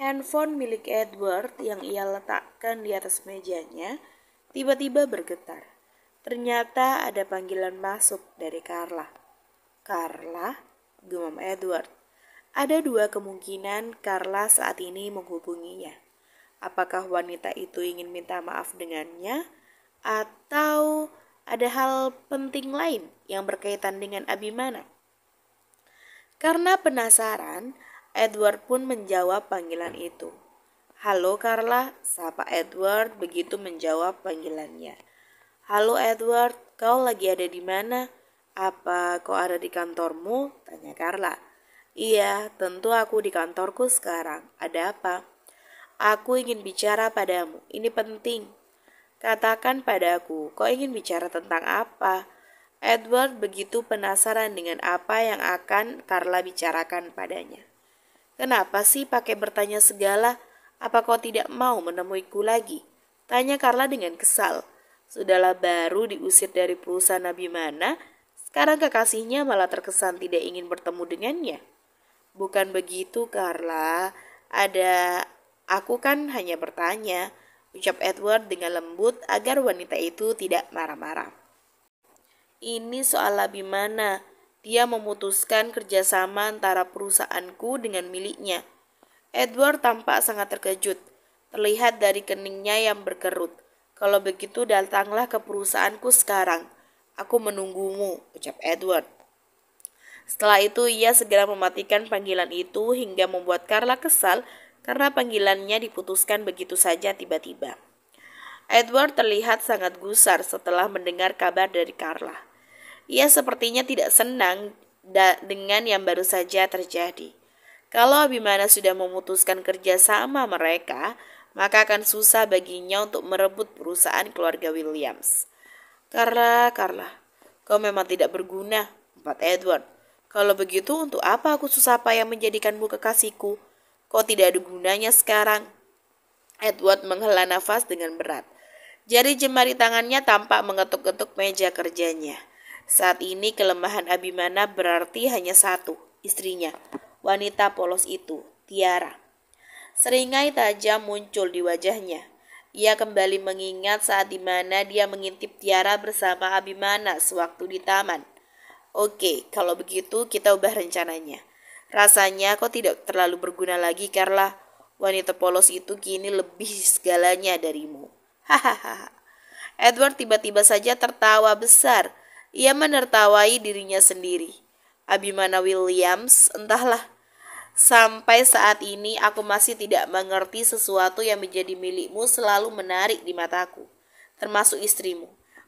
handphone milik Edward yang ia letakkan di atas mejanya tiba-tiba bergetar. Ternyata ada panggilan masuk dari Carla. Carla, gumam Edward. Ada dua kemungkinan Carla saat ini menghubunginya. Apakah wanita itu ingin minta maaf dengannya atau ada hal penting lain yang berkaitan dengan Abimana? Karena penasaran, Edward pun menjawab panggilan itu. Halo Carla, sapa Edward begitu menjawab panggilannya. Halo Edward, kau lagi ada di mana? Apa kau ada di kantormu? Tanya Carla. Iya, tentu aku di kantorku sekarang. Ada apa? Aku ingin bicara padamu, ini penting. Katakan padaku, kau ingin bicara tentang apa? Edward begitu penasaran dengan apa yang akan Carla bicarakan padanya. Kenapa sih pakai bertanya segala? Apa kau tidak mau menemuiku lagi? Tanya Carla dengan kesal. Sudahlah baru diusir dari perusahaan Nabi mana, sekarang kekasihnya malah terkesan tidak ingin bertemu dengannya. Bukan begitu, Carla. Ada... Aku kan hanya bertanya, ucap Edward dengan lembut agar wanita itu tidak marah-marah. Ini soal mana. Dia memutuskan kerjasama antara perusahaanku dengan miliknya. Edward tampak sangat terkejut. Terlihat dari keningnya yang berkerut. Kalau begitu datanglah ke perusahaanku sekarang. Aku menunggumu, ucap Edward. Setelah itu ia segera mematikan panggilan itu hingga membuat Carla kesal karena panggilannya diputuskan begitu saja tiba-tiba. Edward terlihat sangat gusar setelah mendengar kabar dari Carla. Ia sepertinya tidak senang dengan yang baru saja terjadi. Kalau Abimana sudah memutuskan kerja sama mereka, maka akan susah baginya untuk merebut perusahaan keluarga Williams. Carla, Carla, kau memang tidak berguna, empat Edward. Kalau begitu, untuk apa aku susah payah menjadikanmu kekasihku? Kau tidak ada gunanya sekarang. Edward menghela nafas dengan berat. Jari jemari tangannya tampak mengetuk-ketuk meja kerjanya. Saat ini kelemahan Abimana berarti hanya satu, istrinya, wanita polos itu, Tiara. Seringai tajam muncul di wajahnya. Ia kembali mengingat saat di mana dia mengintip Tiara bersama Abimana sewaktu di taman. Oke, kalau begitu kita ubah rencananya. Rasanya kau tidak terlalu berguna lagi, karena Wanita polos itu kini lebih segalanya darimu. Hahaha. Edward tiba-tiba saja tertawa besar. Ia menertawai dirinya sendiri. Abimana Williams, entahlah. Sampai saat ini aku masih tidak mengerti sesuatu yang menjadi milikmu selalu menarik di mataku, termasuk istrimu.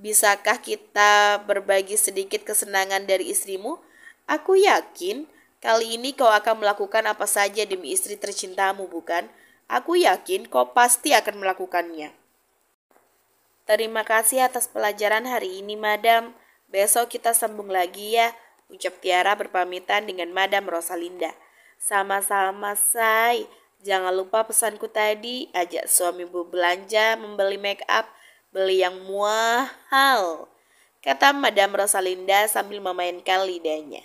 Bisakah kita berbagi sedikit kesenangan dari istrimu? Aku yakin kali ini kau akan melakukan apa saja demi istri tercintamu, bukan? Aku yakin kau pasti akan melakukannya. Terima kasih atas pelajaran hari ini, Madam. Besok kita sambung lagi ya, ucap Tiara berpamitan dengan Madam Rosalinda. Sama-sama, say. Jangan lupa pesanku tadi, ajak suami bu belanja membeli make up, beli yang mahal. Kata Madam Rosalinda sambil memainkan lidahnya.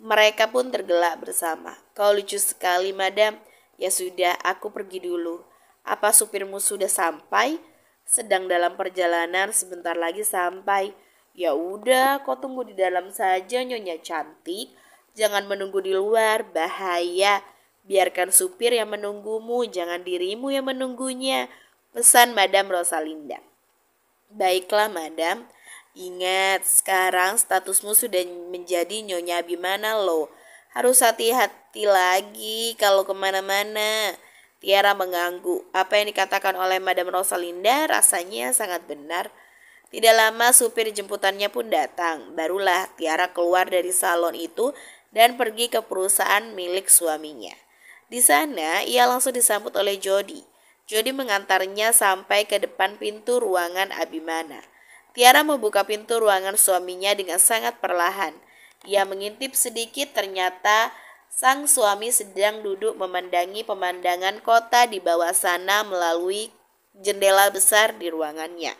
Mereka pun tergelak bersama. Kau lucu sekali, Madam. Ya sudah, aku pergi dulu. Apa supirmu sudah sampai? sedang dalam perjalanan sebentar lagi sampai. Ya udah, kau tunggu di dalam saja Nyonya cantik. Jangan menunggu di luar, bahaya. Biarkan supir yang menunggumu, jangan dirimu yang menunggunya. Pesan Madam Rosalinda. Baiklah, Madam. Ingat, sekarang statusmu sudah menjadi Nyonya Abimana loh. Harus hati-hati lagi kalau kemana-mana. Tiara mengganggu. Apa yang dikatakan oleh Madam Rosalinda rasanya sangat benar. Tidak lama supir jemputannya pun datang. Barulah Tiara keluar dari salon itu dan pergi ke perusahaan milik suaminya. Di sana, ia langsung disambut oleh Jody. Jody mengantarnya sampai ke depan pintu ruangan Abimana. Tiara membuka pintu ruangan suaminya dengan sangat perlahan. Ia mengintip sedikit, ternyata sang suami sedang duduk memandangi pemandangan kota di bawah sana melalui jendela besar di ruangannya.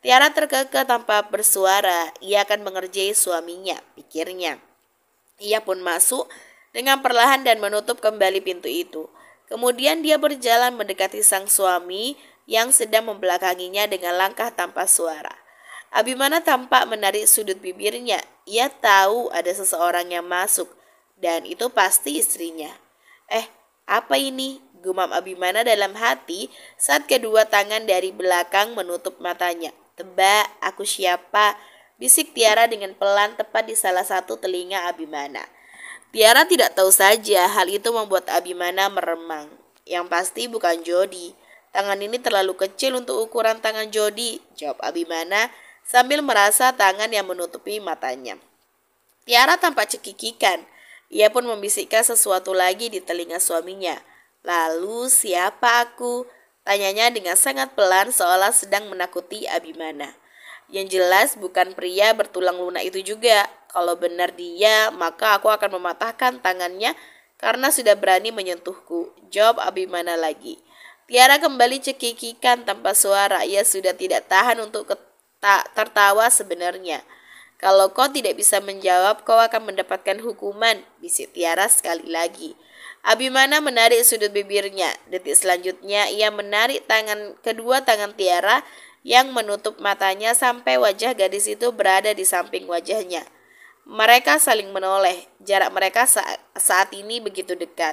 Tiara terkekeh tanpa bersuara, ia akan mengerjai suaminya, pikirnya. Ia pun masuk dengan perlahan dan menutup kembali pintu itu. Kemudian dia berjalan mendekati sang suami yang sedang membelakanginya dengan langkah tanpa suara. Abimana tampak menarik sudut bibirnya. Ia tahu ada seseorang yang masuk. Dan itu pasti istrinya. Eh, apa ini? Gumam Abimana dalam hati saat kedua tangan dari belakang menutup matanya. Tebak, aku siapa? Bisik Tiara dengan pelan tepat di salah satu telinga Abimana. Tiara tidak tahu saja hal itu membuat Abimana meremang. Yang pasti bukan Jody. Tangan ini terlalu kecil untuk ukuran tangan Jody, jawab Abimana sambil merasa tangan yang menutupi matanya. Tiara tampak cekikikan. Ia pun membisikkan sesuatu lagi di telinga suaminya. Lalu siapa aku? Tanyanya dengan sangat pelan seolah sedang menakuti Abimana. Yang jelas bukan pria bertulang lunak itu juga. Kalau benar dia, maka aku akan mematahkan tangannya karena sudah berani menyentuhku. Jawab Abimana lagi. Tiara kembali cekikikan tanpa suara. Ia sudah tidak tahan untuk tak tertawa sebenarnya. Kalau kau tidak bisa menjawab, kau akan mendapatkan hukuman, bisik Tiara sekali lagi. Abimana menarik sudut bibirnya. Detik selanjutnya, ia menarik tangan kedua tangan Tiara yang menutup matanya sampai wajah gadis itu berada di samping wajahnya. Mereka saling menoleh. Jarak mereka saat, ini begitu dekat.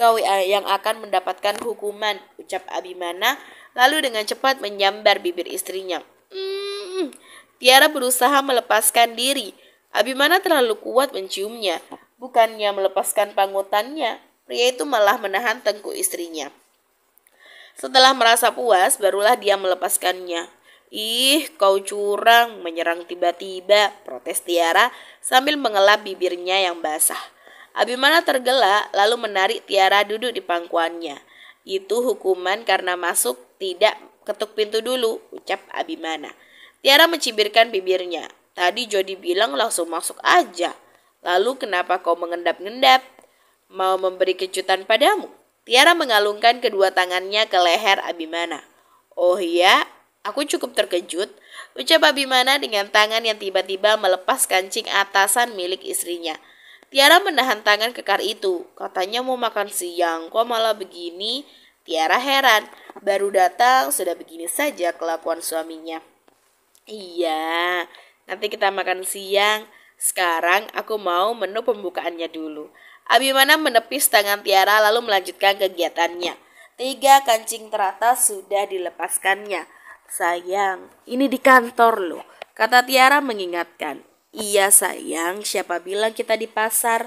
Kau yang akan mendapatkan hukuman, ucap Abimana, lalu dengan cepat menyambar bibir istrinya. Hmm, Tiara berusaha melepaskan diri. Abimana terlalu kuat menciumnya. Bukannya melepaskan pangutannya, pria itu malah menahan tengku istrinya. Setelah merasa puas, barulah dia melepaskannya. Ih, kau curang, menyerang tiba-tiba, protes Tiara sambil mengelap bibirnya yang basah. Abimana tergelak lalu menarik Tiara duduk di pangkuannya. Itu hukuman karena masuk tidak ketuk pintu dulu, ucap Abimana. Tiara mencibirkan bibirnya. Tadi Jody bilang langsung masuk aja. Lalu kenapa kau mengendap-endap? Mau memberi kejutan padamu? Tiara mengalungkan kedua tangannya ke leher Abimana. Oh iya, aku cukup terkejut. Ucap Abimana dengan tangan yang tiba-tiba melepas kancing atasan milik istrinya. Tiara menahan tangan kekar itu. Katanya mau makan siang, kok malah begini? Tiara heran, baru datang sudah begini saja kelakuan suaminya. Iya, nanti kita makan siang. Sekarang aku mau menu pembukaannya dulu. Abimana menepis tangan Tiara lalu melanjutkan kegiatannya. Tiga kancing teratas sudah dilepaskannya. Sayang, ini di kantor loh, kata Tiara mengingatkan. Iya sayang, siapa bilang kita di pasar?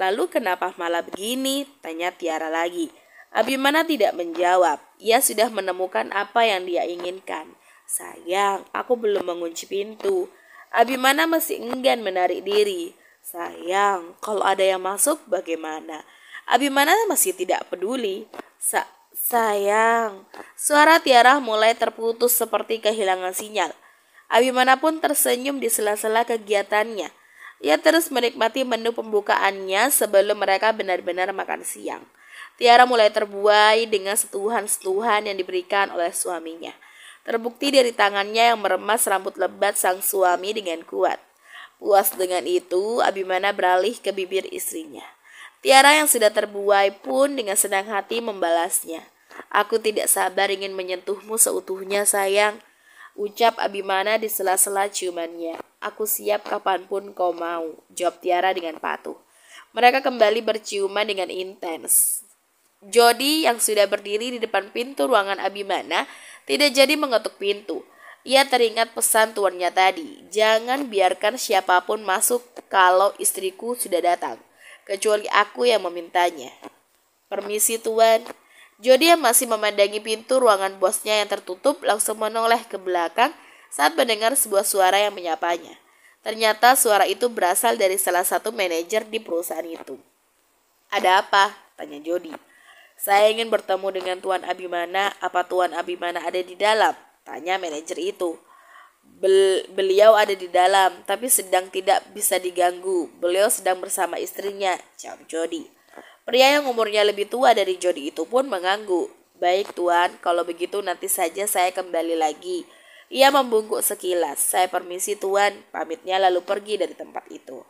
Lalu kenapa malah begini? Tanya Tiara lagi. Abimana tidak menjawab. Ia sudah menemukan apa yang dia inginkan. Sayang, aku belum mengunci pintu. Abimana masih enggan menarik diri. Sayang, kalau ada yang masuk bagaimana? Abimana masih tidak peduli. Sa sayang, suara Tiara mulai terputus seperti kehilangan sinyal. Abimana pun tersenyum di sela-sela kegiatannya. Ia terus menikmati menu pembukaannya sebelum mereka benar-benar makan siang. Tiara mulai terbuai dengan setuhan-setuhan yang diberikan oleh suaminya. Terbukti dari tangannya yang meremas rambut lebat sang suami dengan kuat. Puas dengan itu, Abimana beralih ke bibir istrinya. Tiara yang sudah terbuai pun dengan senang hati membalasnya. Aku tidak sabar ingin menyentuhmu seutuhnya sayang. Ucap Abimana di sela-sela ciumannya. Aku siap kapanpun kau mau. Jawab Tiara dengan patuh. Mereka kembali berciuman dengan intens. Jody yang sudah berdiri di depan pintu ruangan Abimana tidak jadi mengetuk pintu. Ia teringat pesan tuannya tadi, jangan biarkan siapapun masuk kalau istriku sudah datang, kecuali aku yang memintanya. Permisi tuan. Jody yang masih memandangi pintu ruangan bosnya yang tertutup langsung menoleh ke belakang saat mendengar sebuah suara yang menyapanya. Ternyata suara itu berasal dari salah satu manajer di perusahaan itu. Ada apa? Tanya Jody. Saya ingin bertemu dengan Tuan Abimana. Apa Tuan Abimana ada di dalam? Tanya manajer itu. Bel beliau ada di dalam, tapi sedang tidak bisa diganggu. Beliau sedang bersama istrinya, jawab Jody. Pria yang umurnya lebih tua dari Jody itu pun mengangguk. Baik tuan, kalau begitu nanti saja saya kembali lagi. Ia membungkuk sekilas. Saya permisi tuan, pamitnya lalu pergi dari tempat itu.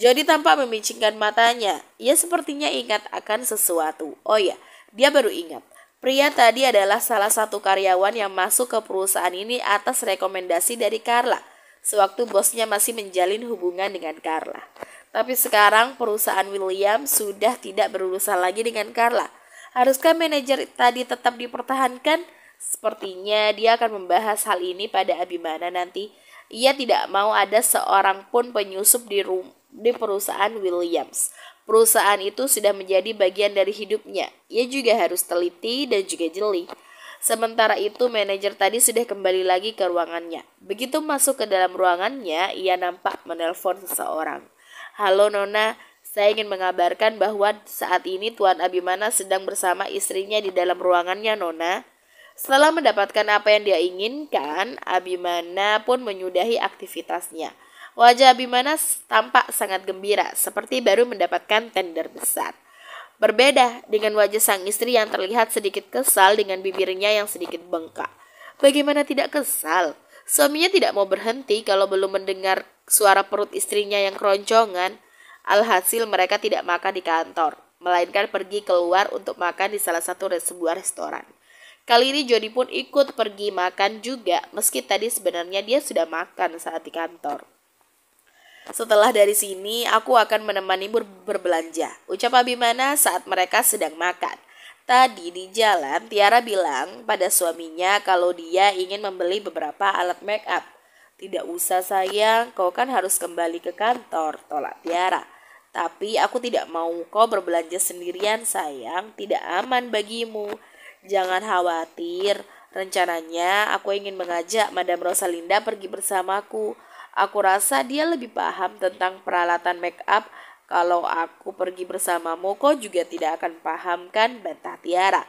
Jody tampak memicingkan matanya. Ia sepertinya ingat akan sesuatu. Oh ya, dia baru ingat, pria tadi adalah salah satu karyawan yang masuk ke perusahaan ini atas rekomendasi dari Carla. Sewaktu bosnya masih menjalin hubungan dengan Carla. Tapi sekarang perusahaan William sudah tidak berurusan lagi dengan Carla. Haruskah manajer tadi tetap dipertahankan? Sepertinya dia akan membahas hal ini pada Abimana nanti. Ia tidak mau ada seorang pun penyusup di, rum di perusahaan Williams. Perusahaan itu sudah menjadi bagian dari hidupnya. Ia juga harus teliti dan juga jeli. Sementara itu, manajer tadi sudah kembali lagi ke ruangannya. Begitu masuk ke dalam ruangannya, ia nampak menelpon seseorang. Halo Nona, saya ingin mengabarkan bahwa saat ini Tuan Abimana sedang bersama istrinya di dalam ruangannya Nona. Setelah mendapatkan apa yang dia inginkan, Abimana pun menyudahi aktivitasnya. Wajah Abimana tampak sangat gembira, seperti baru mendapatkan tender besar. Berbeda dengan wajah sang istri yang terlihat sedikit kesal dengan bibirnya yang sedikit bengkak. Bagaimana tidak kesal? Suaminya tidak mau berhenti kalau belum mendengar suara perut istrinya yang keroncongan. Alhasil mereka tidak makan di kantor, melainkan pergi keluar untuk makan di salah satu sebuah restoran. Kali ini Jody pun ikut pergi makan juga, meski tadi sebenarnya dia sudah makan saat di kantor. Setelah dari sini, aku akan menemani ber berbelanja. Ucap Abimana saat mereka sedang makan. Tadi di jalan, Tiara bilang pada suaminya kalau dia ingin membeli beberapa alat make up. Tidak usah sayang, kau kan harus kembali ke kantor, tolak Tiara. Tapi aku tidak mau kau berbelanja sendirian sayang, tidak aman bagimu. Jangan khawatir, rencananya aku ingin mengajak Madam Rosalinda pergi bersamaku. Aku rasa dia lebih paham tentang peralatan make up. Kalau aku pergi bersama Moko juga tidak akan paham kan, bantah Tiara.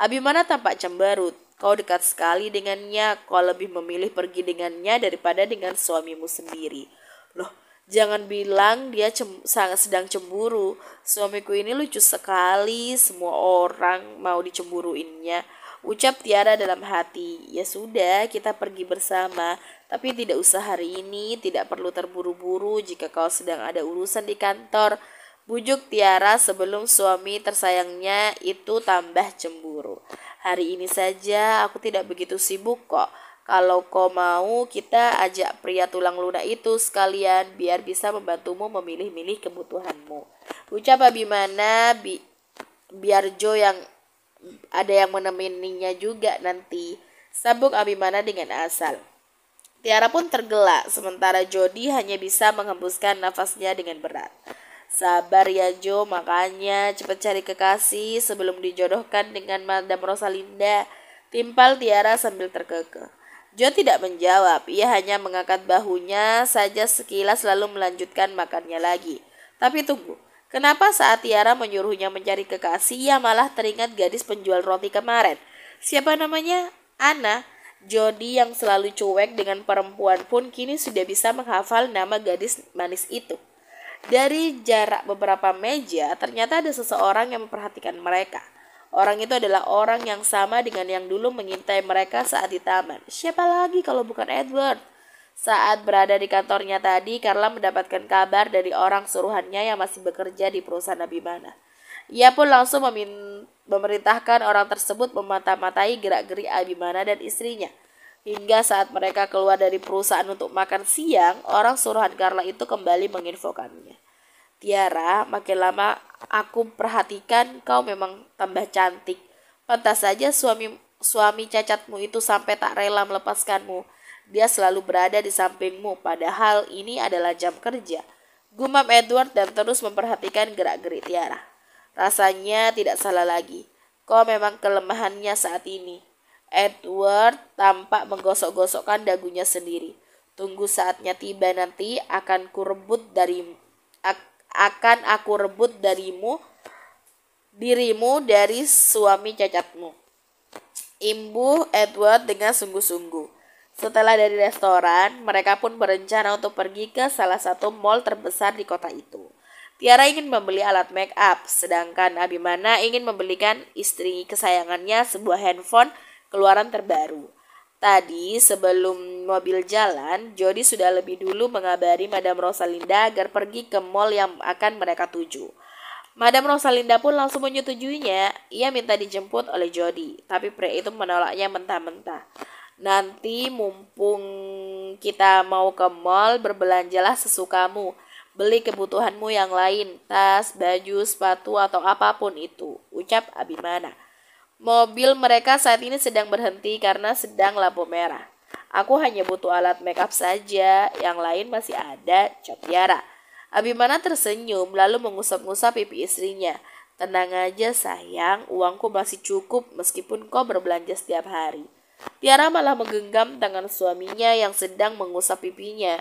Abimana tampak cemberut. Kau dekat sekali dengannya, kau lebih memilih pergi dengannya daripada dengan suamimu sendiri. Loh, jangan bilang dia cem sangat sedang cemburu. Suamiku ini lucu sekali, semua orang mau dicemburuinnya. Ucap Tiara dalam hati, ya sudah kita pergi bersama, tapi tidak usah hari ini, tidak perlu terburu-buru jika kau sedang ada urusan di kantor. Bujuk Tiara sebelum suami tersayangnya itu tambah cemburu. Hari ini saja aku tidak begitu sibuk kok. Kalau kau mau, kita ajak pria tulang lunak itu sekalian biar bisa membantumu memilih-milih kebutuhanmu. Ucap Abimana bi biar Jo yang ada yang menemininya juga nanti. Sabuk Abimana dengan asal. Tiara pun tergelak, sementara Jody hanya bisa menghembuskan nafasnya dengan berat. Sabar ya Jo, makanya cepat cari kekasih sebelum dijodohkan dengan Madam Rosalinda. Timpal Tiara sambil terkekeh. Jo tidak menjawab, ia hanya mengangkat bahunya saja sekilas lalu melanjutkan makannya lagi. Tapi tunggu, Kenapa saat Tiara menyuruhnya mencari kekasih, ia malah teringat gadis penjual roti kemarin? Siapa namanya? Ana. Jody yang selalu cuek dengan perempuan pun kini sudah bisa menghafal nama gadis manis itu. Dari jarak beberapa meja, ternyata ada seseorang yang memperhatikan mereka. Orang itu adalah orang yang sama dengan yang dulu mengintai mereka saat di taman. Siapa lagi kalau bukan Edward? Saat berada di kantornya tadi, Carla mendapatkan kabar dari orang suruhannya yang masih bekerja di perusahaan Abimana. Ia pun langsung memerintahkan orang tersebut memata-matai gerak-gerik Abimana dan istrinya. Hingga saat mereka keluar dari perusahaan untuk makan siang, orang suruhan Carla itu kembali menginfokannya. Tiara, makin lama aku perhatikan kau memang tambah cantik. Pantas saja suami suami cacatmu itu sampai tak rela melepaskanmu. Dia selalu berada di sampingmu, padahal ini adalah jam kerja. Gumam Edward dan terus memperhatikan gerak-gerik Tiara. Rasanya tidak salah lagi. Kau memang kelemahannya saat ini. Edward tampak menggosok-gosokkan dagunya sendiri. Tunggu saatnya tiba nanti akan kurebut dari akan aku rebut darimu dirimu dari suami cacatmu. Imbu Edward dengan sungguh-sungguh. Setelah dari restoran, mereka pun berencana untuk pergi ke salah satu mall terbesar di kota itu. Tiara ingin membeli alat make up, sedangkan Abimana ingin membelikan istri kesayangannya sebuah handphone keluaran terbaru. Tadi sebelum mobil jalan, Jody sudah lebih dulu mengabari Madam Rosalinda agar pergi ke mall yang akan mereka tuju. Madam Rosalinda pun langsung menyetujuinya. Ia minta dijemput oleh Jody, tapi pria itu menolaknya mentah-mentah. Nanti mumpung kita mau ke mall, berbelanjalah sesukamu. Beli kebutuhanmu yang lain, tas, baju, sepatu, atau apapun itu, ucap Abimana. Mobil mereka saat ini sedang berhenti karena sedang lampu merah. Aku hanya butuh alat make up saja, yang lain masih ada, cap Tiara. Abimana tersenyum lalu mengusap-ngusap pipi istrinya. Tenang aja sayang, uangku masih cukup meskipun kau berbelanja setiap hari. Tiara malah menggenggam tangan suaminya yang sedang mengusap pipinya.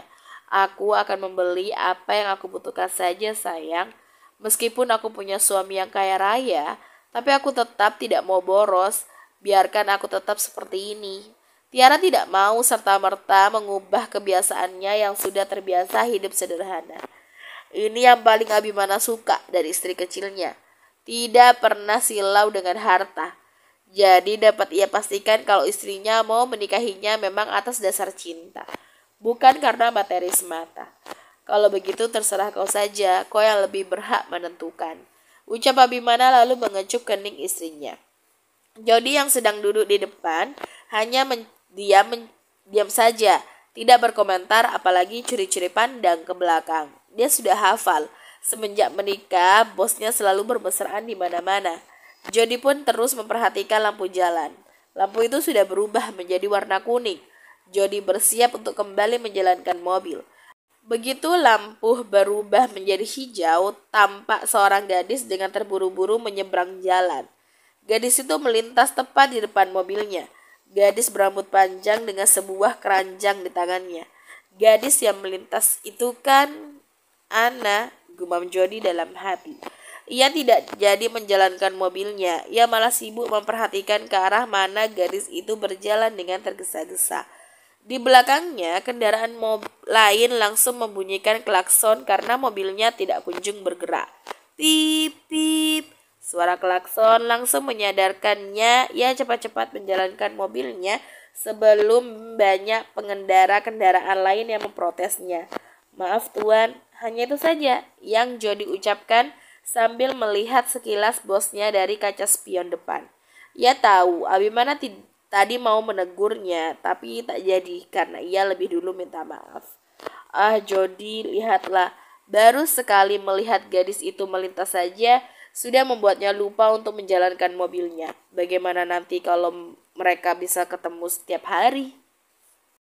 Aku akan membeli apa yang aku butuhkan saja, sayang. Meskipun aku punya suami yang kaya raya, tapi aku tetap tidak mau boros. Biarkan aku tetap seperti ini. Tiara tidak mau serta-merta mengubah kebiasaannya yang sudah terbiasa hidup sederhana. Ini yang paling Abimana suka dari istri kecilnya. Tidak pernah silau dengan harta. Jadi dapat ia pastikan kalau istrinya mau menikahinya memang atas dasar cinta, bukan karena materi semata. Kalau begitu terserah kau saja, kau yang lebih berhak menentukan. Ucap Abimana lalu mengecup kening istrinya. Jody yang sedang duduk di depan hanya men diam, men diam saja, tidak berkomentar apalagi curi-curi pandang ke belakang. Dia sudah hafal, semenjak menikah bosnya selalu bermesraan di mana-mana. Jody pun terus memperhatikan lampu jalan. Lampu itu sudah berubah menjadi warna kuning. Jody bersiap untuk kembali menjalankan mobil. Begitu lampu berubah menjadi hijau, tampak seorang gadis dengan terburu-buru menyeberang jalan. Gadis itu melintas tepat di depan mobilnya. Gadis berambut panjang dengan sebuah keranjang di tangannya. Gadis yang melintas itu kan Ana, gumam Jody dalam hati. Ia tidak jadi menjalankan mobilnya. Ia malah sibuk memperhatikan ke arah mana garis itu berjalan dengan tergesa-gesa. Di belakangnya, kendaraan lain langsung membunyikan klakson karena mobilnya tidak kunjung bergerak. Pip, pip. Suara klakson langsung menyadarkannya. Ia cepat-cepat menjalankan mobilnya sebelum banyak pengendara kendaraan lain yang memprotesnya. Maaf tuan, hanya itu saja yang Jody ucapkan sambil melihat sekilas bosnya dari kaca spion depan. Ia tahu Abimana tadi mau menegurnya, tapi tak jadi karena ia lebih dulu minta maaf. Ah, Jody, lihatlah. Baru sekali melihat gadis itu melintas saja, sudah membuatnya lupa untuk menjalankan mobilnya. Bagaimana nanti kalau mereka bisa ketemu setiap hari?